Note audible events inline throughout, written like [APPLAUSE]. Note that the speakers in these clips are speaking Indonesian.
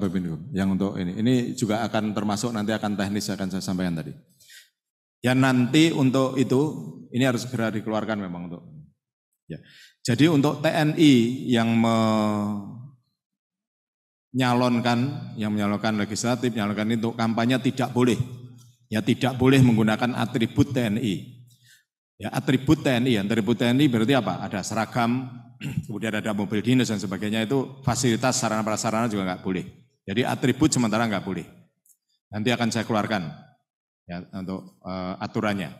Bapak yang untuk ini. Ini juga akan termasuk nanti akan teknis akan saya sampaikan tadi. Ya nanti untuk itu ini harus segera dikeluarkan memang untuk. Ya. Jadi untuk TNI yang menyalonkan, yang menyalonkan legislatif, menyalonkan itu kampanye tidak boleh. Ya tidak boleh menggunakan atribut TNI. Ya atribut TNI, atribut TNI berarti apa? Ada seragam, [CLEARS THROAT] kemudian ada mobil dinas dan sebagainya itu fasilitas sarana prasarana juga nggak boleh. Jadi atribut sementara nggak boleh. Nanti akan saya keluarkan ya, untuk uh, aturannya.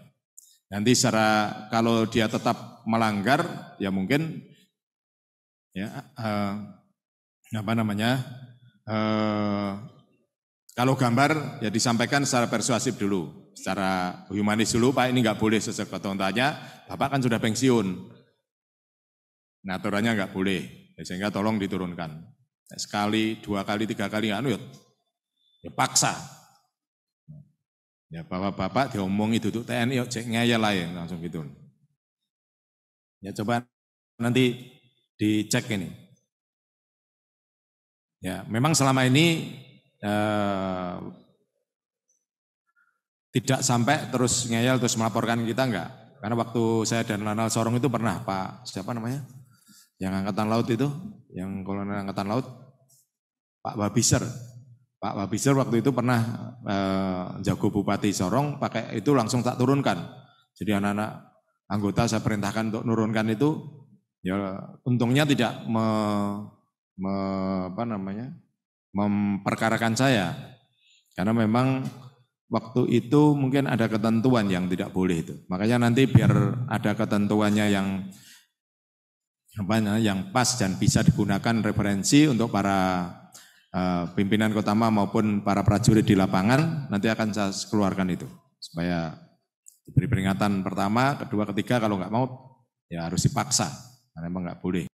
Nanti secara kalau dia tetap melanggar, ya mungkin ya uh, apa namanya uh, kalau gambar ya disampaikan secara persuasif dulu, secara humanis dulu, Pak ini nggak boleh sesuai ketentuannya, Bapak kan sudah pensiun. Nah aturannya nggak boleh, ya, sehingga tolong diturunkan sekali, dua kali, tiga kali anu ya, ya paksa. Ya bapak-bapak diomong itu tuh TNI yuk ya, cek ngeyel lah ya langsung gitu. Ya coba nanti dicek ini. Ya memang selama ini eh, tidak sampai terus ngeyel terus melaporkan kita enggak. Karena waktu saya dan Lanal Sorong itu pernah Pak siapa namanya? Yang angkatan laut itu, yang kolonel angkatan laut Pak Wabiser. Pak Wabiser waktu itu pernah eh, jago Bupati Sorong pakai itu langsung tak turunkan. Jadi anak-anak anggota saya perintahkan untuk nurunkan itu ya untungnya tidak me, me, apa namanya memperkarakan saya karena memang waktu itu mungkin ada ketentuan yang tidak boleh itu. Makanya nanti biar ada ketentuannya yang apa yang pas dan bisa digunakan referensi untuk para Eh, pimpinan Kotama maupun para prajurit di lapangan nanti akan saya keluarkan itu supaya diberi peringatan pertama, kedua, ketiga kalau nggak mau ya harus dipaksa karena memang nggak boleh.